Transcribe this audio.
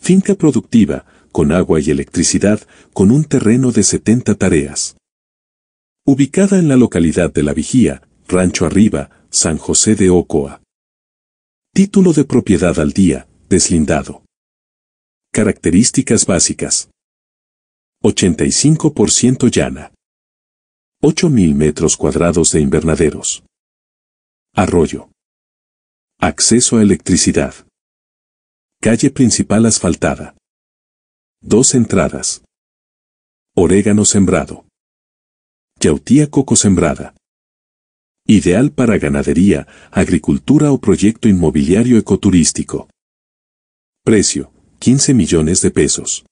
Finca productiva, con agua y electricidad, con un terreno de 70 tareas. Ubicada en la localidad de La Vigía, Rancho Arriba, San José de Ocoa. Título de propiedad al día, deslindado. Características básicas. 85% llana. 8.000 metros cuadrados de invernaderos. Arroyo. Acceso a electricidad. Calle principal asfaltada. Dos entradas. Orégano sembrado. Yautía coco sembrada. Ideal para ganadería, agricultura o proyecto inmobiliario ecoturístico. Precio, 15 millones de pesos.